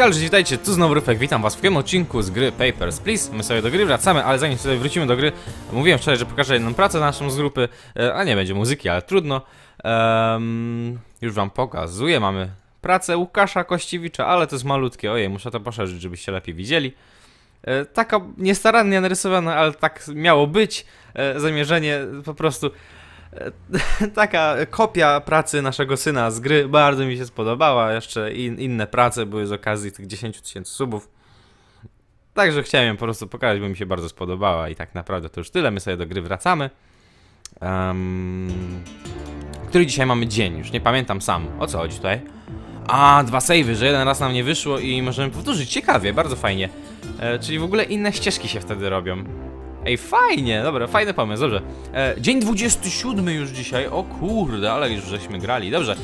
Hejkalrzy, witajcie, tu znowu Ryfek, witam was w kolejnym odcinku z gry Papers, Please. My sobie do gry wracamy, ale zanim sobie wrócimy do gry, mówiłem wczoraj, że pokażę jedną pracę naszą z grupy, e, a nie będzie muzyki, ale trudno. Um, już wam pokazuję, mamy pracę Łukasza Kościwicza, ale to jest malutkie, ojej, muszę to poszerzyć, żebyście lepiej widzieli. E, taka niestarannie narysowana, ale tak miało być, e, zamierzenie po prostu... taka kopia pracy naszego syna z gry bardzo mi się spodobała. Jeszcze in, inne prace były z okazji tych 10 tysięcy subów. Także chciałem ją po prostu pokazać, bo mi się bardzo spodobała i tak naprawdę to już tyle. My sobie do gry wracamy. Um, który dzisiaj mamy dzień? Już nie pamiętam sam. O co chodzi tutaj? A, dwa savey, że jeden raz nam nie wyszło i możemy powtórzyć. Ciekawie, bardzo fajnie. E, czyli w ogóle inne ścieżki się wtedy robią. Ej, fajnie, dobra, fajny pomysł, dobrze. E, dzień 27 już dzisiaj, o kurde, ale już żeśmy grali, dobrze.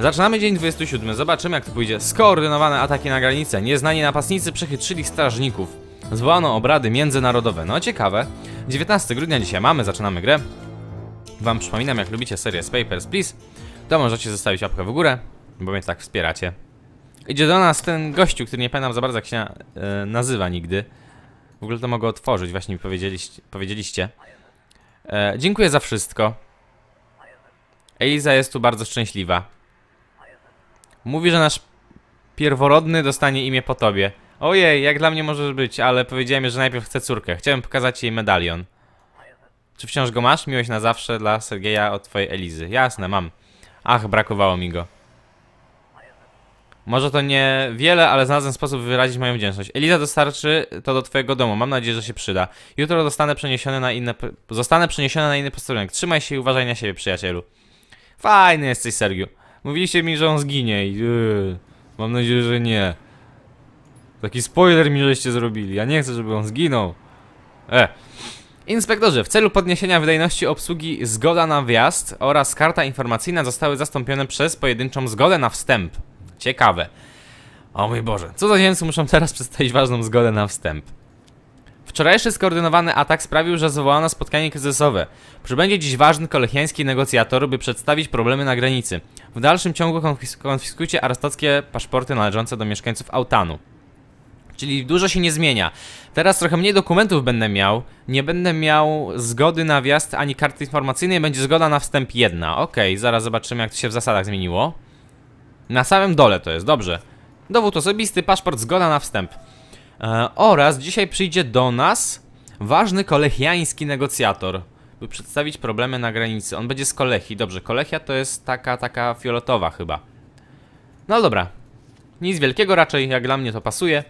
Zaczynamy dzień 27, zobaczymy jak to pójdzie. Skoordynowane ataki na granicę, nieznani napastnicy przechytrzyli strażników. Zwołano obrady międzynarodowe, no ciekawe. 19 grudnia dzisiaj mamy, zaczynamy grę. Wam przypominam, jak lubicie serię z Papers, Please, to możecie zostawić łapkę w górę, bo mnie tak wspieracie. Idzie do nas ten gościu, który nie pamiętam za bardzo jak się e, nazywa nigdy. W ogóle to mogę otworzyć, właśnie mi powiedzieliście. powiedzieliście. E, dziękuję za wszystko. Eliza jest tu bardzo szczęśliwa. Mówi, że nasz pierworodny dostanie imię po tobie. Ojej, jak dla mnie możesz być, ale powiedziałem, że najpierw chcę córkę. Chciałem pokazać jej medalion. Czy wciąż go masz? Miłość na zawsze dla Sergeja od twojej Elizy. Jasne, mam. Ach, brakowało mi go. Może to nie wiele, ale znalazłem sposób wyrazić moją wdzięczność. Eliza dostarczy to do twojego domu. Mam nadzieję, że się przyda. Jutro zostanę przeniesiony na inne... Zostanę przeniesiony na inny posterunek. Trzymaj się i uważaj na siebie, przyjacielu. Fajny jesteś, Sergiu. Mówiliście mi, że on zginie i... Yy, mam nadzieję, że nie. Taki spoiler mi żeście zrobili. Ja nie chcę, żeby on zginął. E. Inspektorze, w celu podniesienia wydajności obsługi zgoda na wjazd oraz karta informacyjna zostały zastąpione przez pojedynczą zgodę na wstęp. Ciekawe. O mój Boże, cudzoziemcy muszą teraz przedstawić ważną zgodę na wstęp. Wczorajszy skoordynowany atak sprawił, że zwołano spotkanie kryzysowe. Przybędzie dziś ważny kolechiański negocjator, by przedstawić problemy na granicy. W dalszym ciągu konfiskujcie arystockie paszporty należące do mieszkańców Autanu. Czyli dużo się nie zmienia. Teraz trochę mniej dokumentów będę miał. Nie będę miał zgody na wjazd ani karty informacyjnej. Będzie zgoda na wstęp jedna. Ok, zaraz zobaczymy jak to się w zasadach zmieniło. Na samym dole to jest, dobrze. Dowód osobisty, paszport, zgoda na wstęp. E, oraz dzisiaj przyjdzie do nas ważny kolechiański negocjator, by przedstawić problemy na granicy. On będzie z kolechi, dobrze. Kolechia to jest taka, taka fioletowa chyba. No dobra. Nic wielkiego raczej, jak dla mnie to pasuje.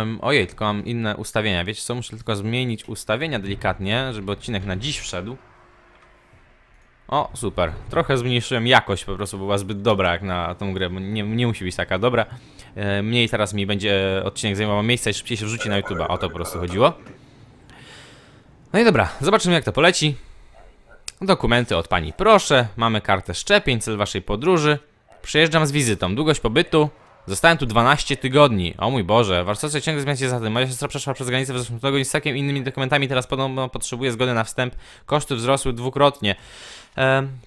Um, ojej, tylko mam inne ustawienia. Wiecie co, muszę tylko zmienić ustawienia delikatnie, żeby odcinek na dziś wszedł. O, super. Trochę zmniejszyłem jakość po prostu, była zbyt dobra jak na tą grę, nie, nie musi być taka dobra. E, mniej teraz mi będzie odcinek zajmował miejsca i szybciej się wrzuci na YouTube'a. O to po prostu chodziło. No i dobra, zobaczymy jak to poleci. Dokumenty od pani proszę, mamy kartę szczepień, cel waszej podróży. Przyjeżdżam z wizytą, długość pobytu, Zostałem tu 12 tygodni. O mój Boże, warszawska ciągle zmienia się za tym. Moja siostra przeszła przez granicę w zeszłym tygodniu z takim innymi dokumentami. Teraz podobno potrzebuje zgody na wstęp. Koszty wzrosły dwukrotnie.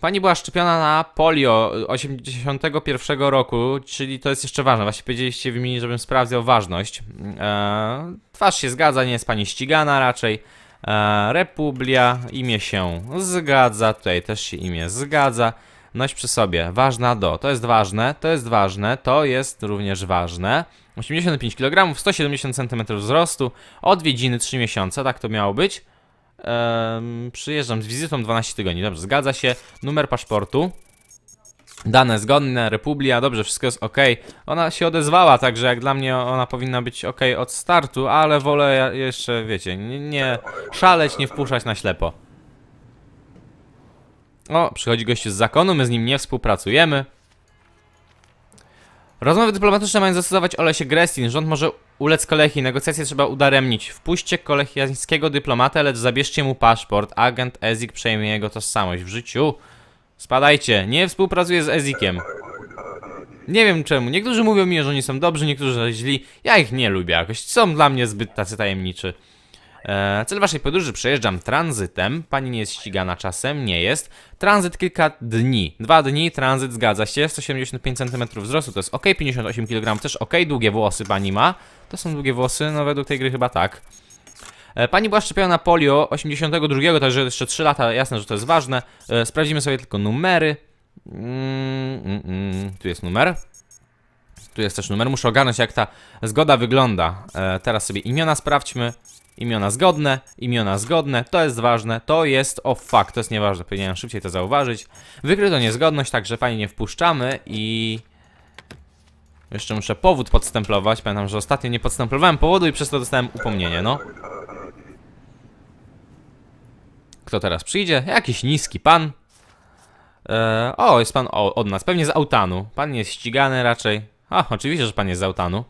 pani była szczepiona na polio 81 roku, czyli to jest jeszcze ważne. Właśnie powiedzieliście w imieniu, żebym sprawdzał ważność. E, twarz się zgadza, nie jest pani ścigana raczej. E, Republia, imię się zgadza, tutaj też się imię zgadza noś przy sobie. Ważna do. To jest ważne, to jest ważne, to jest również ważne. 85 kg, 170 cm wzrostu, odwiedziny 3 miesiące, tak to miało być. Ehm, przyjeżdżam z wizytą 12 tygodni, dobrze, zgadza się. Numer paszportu. Dane zgodne, Republia, dobrze, wszystko jest ok. Ona się odezwała, także jak dla mnie ona powinna być ok od startu, ale wolę jeszcze, wiecie, nie, nie szaleć, nie wpuszczać na ślepo. O, przychodzi gościu z zakonu, my z nim nie współpracujemy. Rozmowy dyplomatyczne mają zastosować Olesie Grestin. Rząd może ulec kolechii. Negocjacje trzeba udaremnić. Wpuśćcie kolechiańskiego dyplomata, lecz zabierzcie mu paszport. Agent Ezik przejmie jego tożsamość w życiu. Spadajcie. Nie współpracuję z Ezikiem. Nie wiem czemu. Niektórzy mówią mi, że oni są dobrzy, niektórzy źli. Ja ich nie lubię jakoś. Są dla mnie zbyt tacy tajemniczy. E, cel waszej podróży przejeżdżam tranzytem. Pani nie jest ścigana czasem, nie jest. Tranzyt kilka dni. Dwa dni, tranzyt zgadza się. 175 cm wzrostu to jest ok, 58 kg też ok, długie włosy pani ma. To są długie włosy, no według tej gry chyba tak. E, pani była szczepiona na polio 82, także jeszcze 3 lata, jasne, że to jest ważne. E, sprawdzimy sobie tylko numery. Mm, mm, mm. Tu jest numer. Tu jest też numer. Muszę ogarnąć, jak ta zgoda wygląda. teraz sobie imiona sprawdźmy. Imiona zgodne, imiona zgodne, to jest ważne, to jest, o oh fuck, to jest nieważne, powinienem szybciej to zauważyć. Wykryto niezgodność, także fajnie nie wpuszczamy i... Jeszcze muszę powód podstemplować, pamiętam, że ostatnio nie podstemplowałem powodu i przez to dostałem upomnienie, no. Kto teraz przyjdzie? Jakiś niski pan. Eee, o, jest pan o, od nas, pewnie z Autanu. Pan jest ścigany raczej. A, oczywiście, że pan jest z Autanu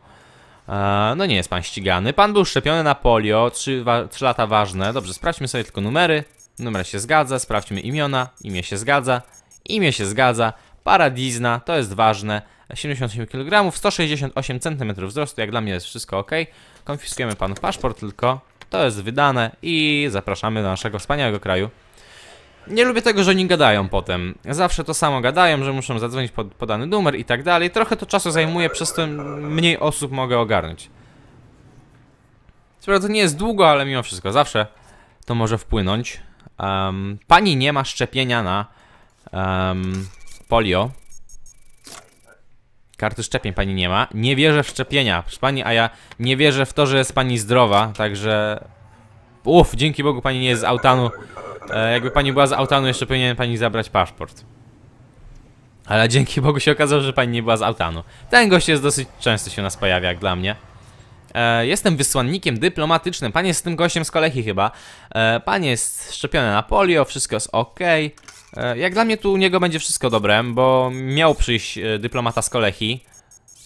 no nie jest pan ścigany. Pan był szczepiony na polio, 3, trzy lata ważne. Dobrze, sprawdźmy sobie tylko numery. Numer się zgadza, sprawdźmy imiona, imię się zgadza, imię się zgadza, paradizna, to jest ważne. 77 kg, 168 cm wzrostu, jak dla mnie jest wszystko ok. Konfiskujemy panu paszport tylko, to jest wydane i zapraszamy do naszego wspaniałego kraju nie lubię tego, że oni gadają potem. Zawsze to samo gadają, że muszą zadzwonić pod podany numer i tak dalej. Trochę to czasu zajmuje, przez to mniej osób mogę ogarnąć. Sprawda, to nie jest długo, ale mimo wszystko zawsze to może wpłynąć. Um, pani nie ma szczepienia na um, polio. Karty szczepień pani nie ma. Nie wierzę w szczepienia, proszę pani, a ja nie wierzę w to, że jest pani zdrowa, także... Uff, dzięki Bogu pani nie jest z autanu E, jakby pani była z autanu, jeszcze powinien pani zabrać paszport. Ale dzięki Bogu się okazało, że pani nie była z autanu. Ten gość jest dosyć często się nas pojawia, jak dla mnie. E, jestem wysłannikiem dyplomatycznym. Pan jest z tym gościem z kolei chyba. E, pan jest szczepiony na polio, wszystko jest ok. E, jak dla mnie tu u niego będzie wszystko dobre, bo miał przyjść e, dyplomata z kolei.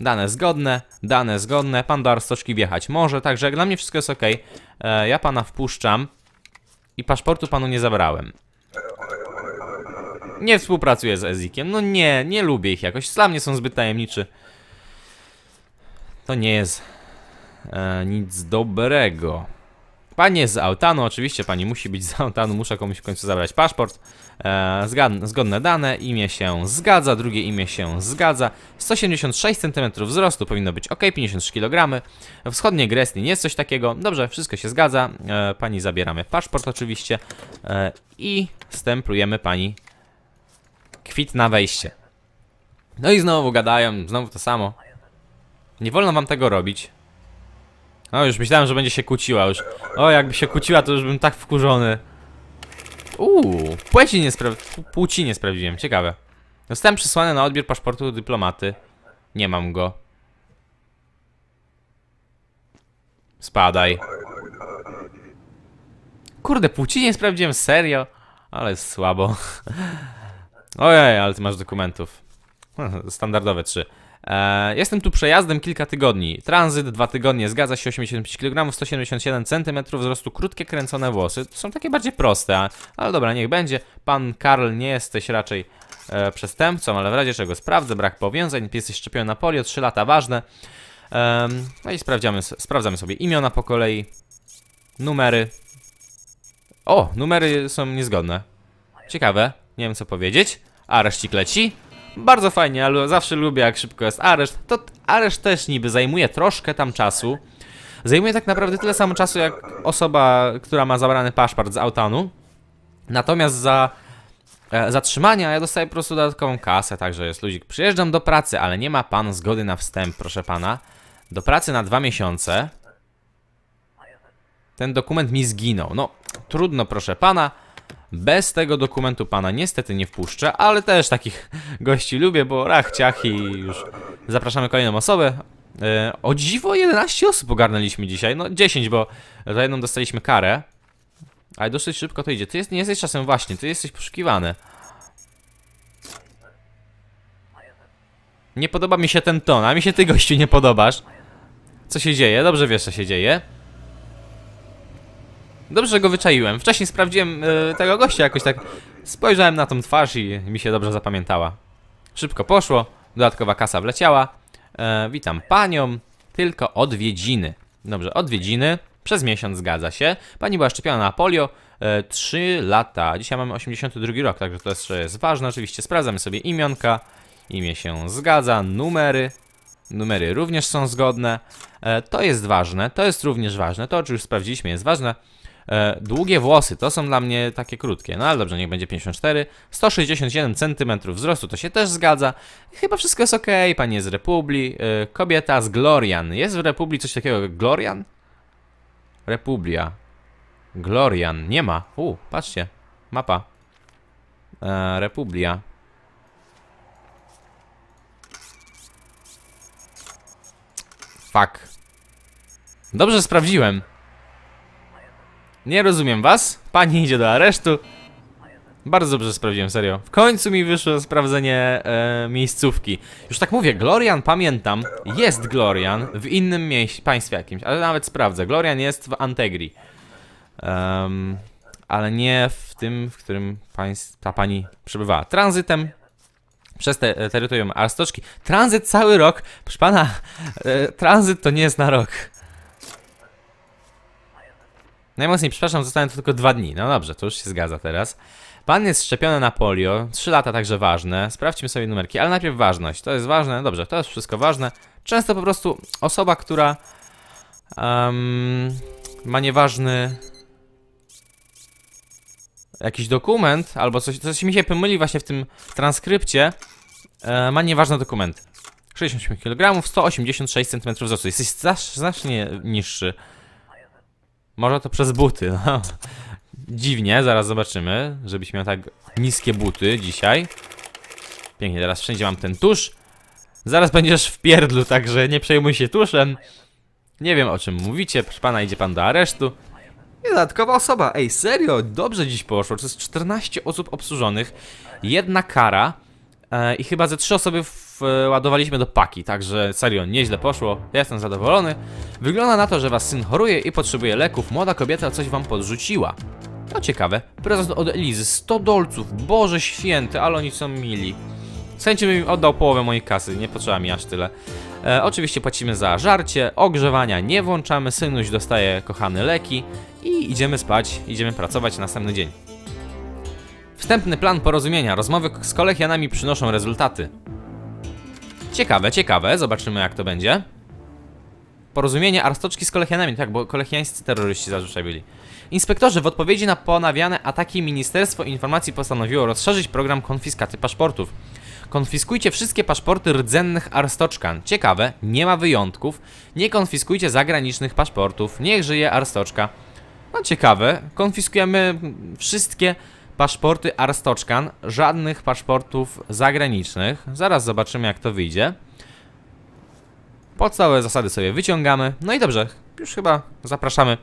Dane zgodne, dane zgodne. Pan do arstoczki wjechać może, także jak dla mnie wszystko jest ok. E, ja pana wpuszczam. I paszportu panu nie zabrałem. Nie współpracuję z Ezikiem. No nie, nie lubię ich jakoś. Dla mnie są zbyt tajemniczy. To nie jest e, nic dobrego. Panie z Altanu, oczywiście pani musi być z Altanu, muszę komuś w końcu zabrać paszport. E, zgodne dane, imię się zgadza, drugie imię się zgadza. 176 cm wzrostu powinno być ok, 53 kg. Wschodnie gresny, nie jest coś takiego. Dobrze, wszystko się zgadza. E, pani zabieramy paszport oczywiście e, i stemplujemy pani kwit na wejście. No i znowu gadają, znowu to samo. Nie wolno wam tego robić. No już myślałem, że będzie się kłóciła już. O, jakby się kłóciła, to już bym tak wkurzony. Uuu, płci nie, spra płci nie sprawdziłem, ciekawe. Zostałem przysłany na odbiór paszportu dyplomaty. Nie mam go. Spadaj. Kurde, płci nie sprawdziłem, serio? Ale jest słabo. Ojej, ale ty masz dokumentów. Standardowe trzy. E, jestem tu przejazdem kilka tygodni. Tranzyt dwa tygodnie, zgadza się 85 kg, 177 cm wzrostu, krótkie kręcone włosy. To są takie bardziej proste, ale dobra, niech będzie. Pan Karl, nie jesteś raczej e, przestępcą, ale w razie czego sprawdzę, brak powiązań, jesteś szczepiony na polio, 3 lata, ważne. E, no i sprawdzamy, sprawdzamy sobie imiona po kolei, numery. O, numery są niezgodne. Ciekawe, nie wiem co powiedzieć. Areszcik leci. Bardzo fajnie, ale zawsze lubię jak szybko jest areszt. To areszt też niby zajmuje troszkę tam czasu. Zajmuje tak naprawdę tyle samo czasu jak osoba, która ma zabrany paszport z autanu. Natomiast za e, zatrzymania ja dostaję po prostu dodatkową kasę, także jest ludzik. Przyjeżdżam do pracy, ale nie ma pan zgody na wstęp, proszę pana. Do pracy na dwa miesiące. Ten dokument mi zginął. No, trudno, proszę pana. Bez tego dokumentu pana niestety nie wpuszczę, ale też takich gości lubię, bo rach, ciach i już. Zapraszamy kolejną osobę. E, o dziwo 11 osób ogarnęliśmy dzisiaj, no 10, bo za jedną dostaliśmy karę. Ale dosyć szybko to idzie. Ty jest, nie jesteś czasem właśnie, ty jesteś poszukiwany. Nie podoba mi się ten ton, a mi się ty gościu nie podobasz. Co się dzieje? Dobrze wiesz co się dzieje. Dobrze, że go wyczaiłem. Wcześniej sprawdziłem e, tego gościa jakoś tak. Spojrzałem na tą twarz i mi się dobrze zapamiętała. Szybko poszło, dodatkowa kasa wleciała. E, witam panią, tylko odwiedziny. Dobrze, odwiedziny. Przez miesiąc zgadza się. Pani była szczepiona na polio 3 e, lata. Dzisiaj mamy 82 rok, także to też jest ważne. Oczywiście sprawdzamy sobie imionka. Imię się zgadza, numery. Numery również są zgodne. to jest ważne, to jest również ważne. To, czy już sprawdziliśmy, jest ważne. E, długie włosy, to są dla mnie takie krótkie, no ale dobrze, niech będzie 54. 161 cm wzrostu, to się też zgadza. Chyba wszystko jest ok, pani jest z Republi. E, kobieta z Glorian. Jest w Republii coś takiego jak Glorian? Republia. Glorian, nie ma. U, patrzcie, mapa. E, Republia. Fuck. Dobrze sprawdziłem. Nie rozumiem was. Pani idzie do aresztu. Bardzo dobrze sprawdziłem, serio. W końcu mi wyszło sprawdzenie e, miejscówki. Już tak mówię, Glorian pamiętam, jest Glorian w innym państwie jakimś, ale nawet sprawdzę. Glorian jest w Antegri. Um, ale nie w tym, w którym ta pani przebywała. Tranzytem przez te, e, terytorium Arstoczki. Tranzyt cały rok. Proszę pana, e, tranzyt to nie jest na rok. Najmocniej przepraszam, zostałem tu tylko dwa dni. No dobrze, to już się zgadza teraz. Pan jest szczepiony na polio, Trzy lata także ważne. Sprawdźmy sobie numerki, ale najpierw ważność. To jest ważne, no dobrze, to jest wszystko ważne. Często po prostu osoba, która um, ma nieważny jakiś dokument albo coś, coś mi się pomyli właśnie w tym transkrypcie, e, ma nieważne dokumenty. 68 kg, 186 cm wzrostu. Jesteś znacznie niższy może to przez buty, no. Dziwnie, zaraz zobaczymy, żebyś miał tak niskie buty dzisiaj. Pięknie, teraz wszędzie mam ten tusz. Zaraz będziesz w pierdlu, także nie przejmuj się tuszem. Nie wiem o czym mówicie, proszę pana, idzie pan do aresztu. I dodatkowa osoba, ej serio, dobrze dziś poszło, przez 14 osób obsłużonych, jedna kara E, I chyba ze trzy osoby e, ładowaliśmy do paki, także serio, nieźle poszło, ja jestem zadowolony. Wygląda na to, że was syn choruje i potrzebuje leków, młoda kobieta coś wam podrzuciła. No ciekawe, prezent od Elizy, 100 dolców, Boże święty, ale oni są mili. Sędzia mi oddał połowę mojej kasy, nie potrzeba mi aż tyle. E, oczywiście płacimy za żarcie, ogrzewania nie włączamy, synuś dostaje kochane leki i idziemy spać, idziemy pracować następny dzień. Wstępny plan porozumienia. Rozmowy z kolegianami przynoszą rezultaty. Ciekawe, ciekawe. Zobaczymy jak to będzie. Porozumienie arstoczki z kolechianami, Tak, bo kolegiańscy terroryści zazwyczaj byli. Inspektorzy w odpowiedzi na ponawiane ataki Ministerstwo Informacji postanowiło rozszerzyć program konfiskaty paszportów. Konfiskujcie wszystkie paszporty rdzennych arstoczkan. Ciekawe, nie ma wyjątków. Nie konfiskujcie zagranicznych paszportów. Niech żyje arstoczka. No ciekawe, konfiskujemy wszystkie paszporty Arstoczkan, żadnych paszportów zagranicznych. Zaraz zobaczymy jak to wyjdzie. Podstawowe zasady sobie wyciągamy. No i dobrze, już chyba zapraszamy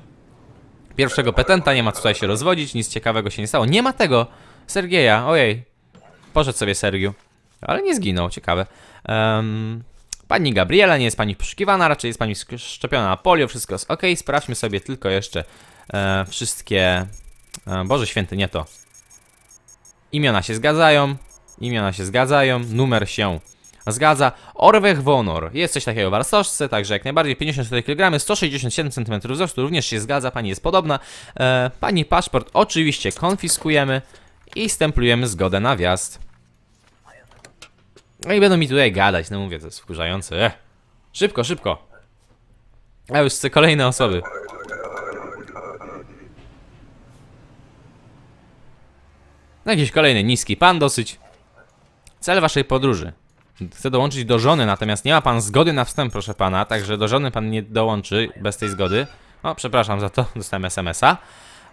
pierwszego petenta, nie ma tutaj się rozwodzić, nic ciekawego się nie stało. Nie ma tego Sergieja, ojej. Poszedł sobie Sergiu. Ale nie zginął, ciekawe. Um, pani Gabriela nie jest pani poszukiwana, raczej jest pani szczepiona na polio, wszystko jest ok. Sprawdźmy sobie tylko jeszcze e, wszystkie... E, Boże święty, nie to. Imiona się zgadzają, imiona się zgadzają, numer się zgadza. Orwech Wonor. Jest coś takiego w warsoszce, także jak najbardziej 54 kg, 167 cm wzrostu, również się zgadza, pani jest podobna. E, pani paszport oczywiście konfiskujemy i stemplujemy zgodę na wjazd. No i będą mi tutaj gadać, no mówię, to jest wkurzające. Ech. Szybko, szybko. A już chcę kolejne osoby. jakiś kolejny niski pan dosyć. Cel waszej podróży. Chce dołączyć do żony, natomiast nie ma pan zgody na wstęp, proszę pana, także do żony pan nie dołączy bez tej zgody. O, przepraszam za to, dostałem SMSa.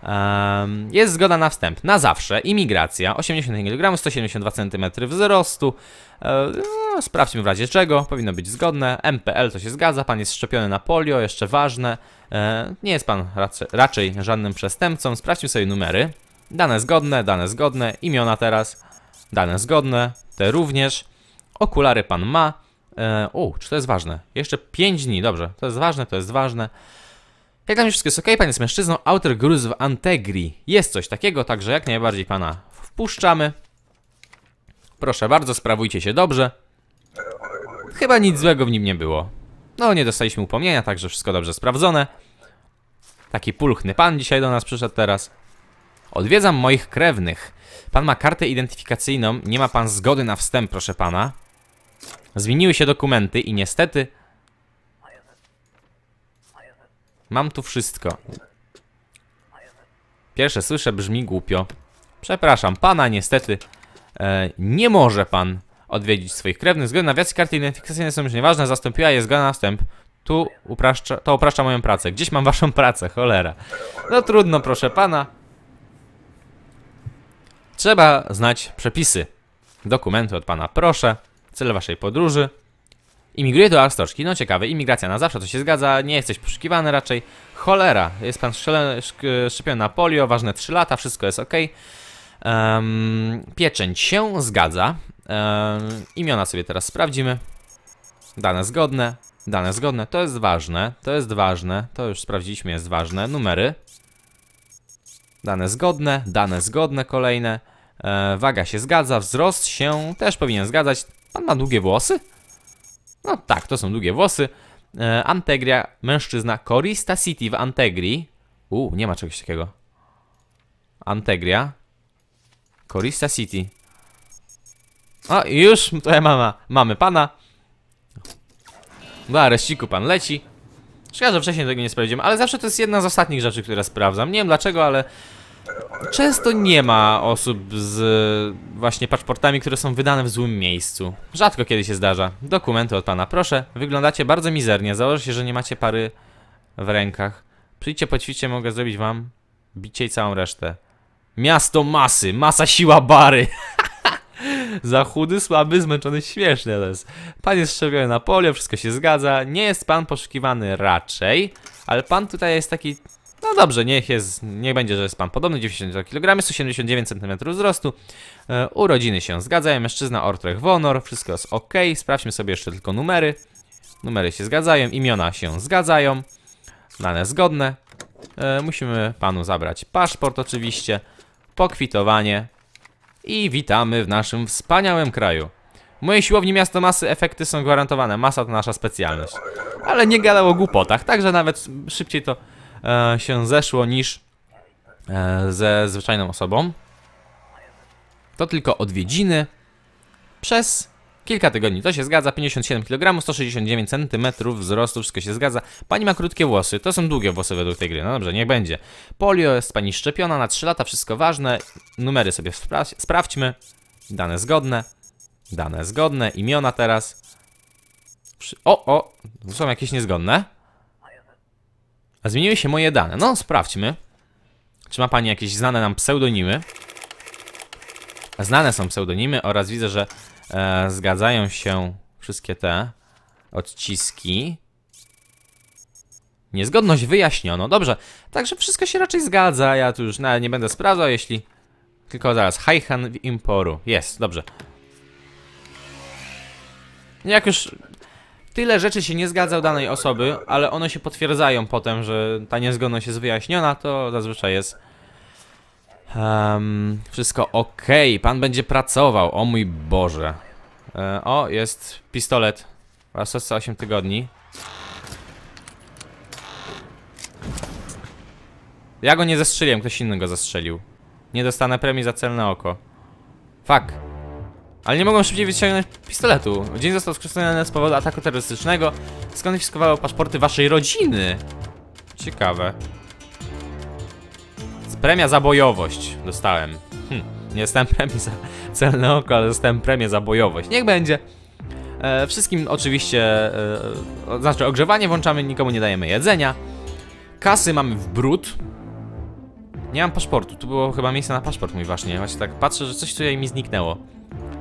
Um, jest zgoda na wstęp. Na zawsze. Imigracja. 80 kg, 172 cm wzrostu. E, no, sprawdźmy w razie czego. Powinno być zgodne. MPL to się zgadza. Pan jest szczepiony na polio. Jeszcze ważne. E, nie jest pan raczej żadnym przestępcą. Sprawdźmy sobie numery. Dane zgodne, dane zgodne, imiona teraz, dane zgodne, te również. Okulary pan ma. o, e, czy to jest ważne? Jeszcze 5 dni, dobrze, to jest ważne, to jest ważne. Jak dla mnie wszystko jest ok, pan jest mężczyzną, Outer Gruz w Antegri. Jest coś takiego, także jak najbardziej pana wpuszczamy. Proszę bardzo, sprawujcie się dobrze. Chyba nic złego w nim nie było. No, nie dostaliśmy upomnienia, także wszystko dobrze sprawdzone. Taki pulchny pan dzisiaj do nas przyszedł teraz. Odwiedzam moich krewnych. Pan ma kartę identyfikacyjną, nie ma pan zgody na wstęp, proszę pana. Zmieniły się dokumenty i niestety... Mam tu wszystko. Pierwsze słyszę, brzmi głupio. Przepraszam, pana niestety e, nie może pan odwiedzić swoich krewnych. Zgodnie na wiatr karty identyfikacyjne są już nieważne, zastąpiła je zgoda na wstęp. Tu upraszcza, to upraszcza moją pracę. Gdzieś mam waszą pracę, cholera. No trudno, proszę pana. Trzeba znać przepisy. Dokumenty od pana proszę, cel waszej podróży. Imigruje do Arstoczki, no ciekawe, imigracja na zawsze, to się zgadza, nie jesteś poszukiwany raczej. Cholera, jest pan szczepiony na polio, ważne 3 lata, wszystko jest ok. Um, pieczęć się zgadza. Um, imiona sobie teraz sprawdzimy. Dane zgodne, dane zgodne, to jest ważne, to jest ważne, to już sprawdziliśmy, jest ważne. Numery. Dane zgodne, dane zgodne kolejne. E, waga się zgadza, wzrost się też powinien zgadzać. Pan ma długie włosy? No tak, to są długie włosy. E, Antegria, mężczyzna, Corista City w Antegrii. U, nie ma czegoś takiego. Antegria. Corista City. O, już tutaj mama. mamy pana. Do areszciku pan leci. Szkoda, że wcześniej tego nie sprawdziłem, ale zawsze to jest jedna z ostatnich rzeczy, które sprawdzam. Nie wiem dlaczego, ale Często nie ma osób z właśnie paszportami, które są wydane w złym miejscu. Rzadko kiedy się zdarza. Dokumenty od pana, proszę. Wyglądacie bardzo mizernie. Założę się, że nie macie pary w rękach. Przyjdźcie, ćwicie, mogę zrobić wam bicie i całą resztę. Miasto masy, masa siła bary. Za chudy, słaby, zmęczony, śmieszny to jest. Pan jest szczepiony na polio, wszystko się zgadza. Nie jest pan poszukiwany raczej, ale pan tutaj jest taki no dobrze, niech jest, niech będzie, że jest pan podobny, 92 kg, 179 cm wzrostu, e, urodziny się zgadzają, mężczyzna Ortrech Wonor, wszystko jest ok, sprawdźmy sobie jeszcze tylko numery, numery się zgadzają, imiona się zgadzają, dane zgodne, e, musimy panu zabrać paszport oczywiście, pokwitowanie i witamy w naszym wspaniałym kraju. W mojej siłowni miasto masy efekty są gwarantowane, masa to nasza specjalność. Ale nie gadał o głupotach, także nawet szybciej to E, się zeszło niż e, ze zwyczajną osobą. To tylko odwiedziny przez kilka tygodni. To się zgadza, 57 kg, 169 cm wzrostu, wszystko się zgadza. Pani ma krótkie włosy, to są długie włosy według tej gry, no dobrze, niech będzie. Polio jest pani szczepiona na 3 lata, wszystko ważne. Numery sobie spra sprawdźmy. Dane zgodne. Dane zgodne, imiona teraz. O, o, są jakieś niezgodne. Zmieniły się moje dane. No, sprawdźmy. Czy ma pani jakieś znane nam pseudonimy? Znane są pseudonimy oraz widzę, że e, zgadzają się wszystkie te odciski. Niezgodność wyjaśniono. Dobrze, także wszystko się raczej zgadza. Ja tu już nawet nie będę sprawdzał, jeśli... Tylko zaraz, Haihan Imporu. Jest, dobrze. Jak już Tyle rzeczy się nie zgadza u danej osoby, ale one się potwierdzają potem, że ta niezgodność jest wyjaśniona, to zazwyczaj jest um, wszystko ok. Pan będzie pracował, o mój Boże. E, o, jest pistolet. Raz 8 tygodni. Ja go nie zastrzeliłem, ktoś inny go zastrzelił. Nie dostanę premii za celne oko. Fuck. Ale nie mogą szybciej wyciągnąć pistoletu. Dzień został skreślony z powodu ataku terrorystycznego. Skonfiskowały paszporty waszej rodziny. Ciekawe. Premia za bojowość dostałem. Hm, nie jestem premii za celne oko, ale dostałem premię za bojowość. Niech będzie. E, wszystkim oczywiście, e, o, znaczy ogrzewanie włączamy, nikomu nie dajemy jedzenia. Kasy mamy w brud. Nie mam paszportu, tu było chyba miejsce na paszport mój właśnie. Właśnie tak patrzę, że coś tutaj mi zniknęło.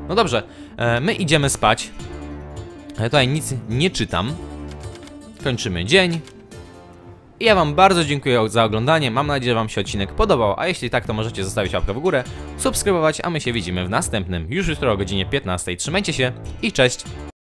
No dobrze, e, my idziemy spać. Ja e, tutaj nic nie czytam. Kończymy dzień. I ja wam bardzo dziękuję za oglądanie, mam nadzieję, że wam się odcinek podobał, a jeśli tak, to możecie zostawić łapkę w górę, subskrybować, a my się widzimy w następnym, już jutro o godzinie 15. Trzymajcie się i cześć!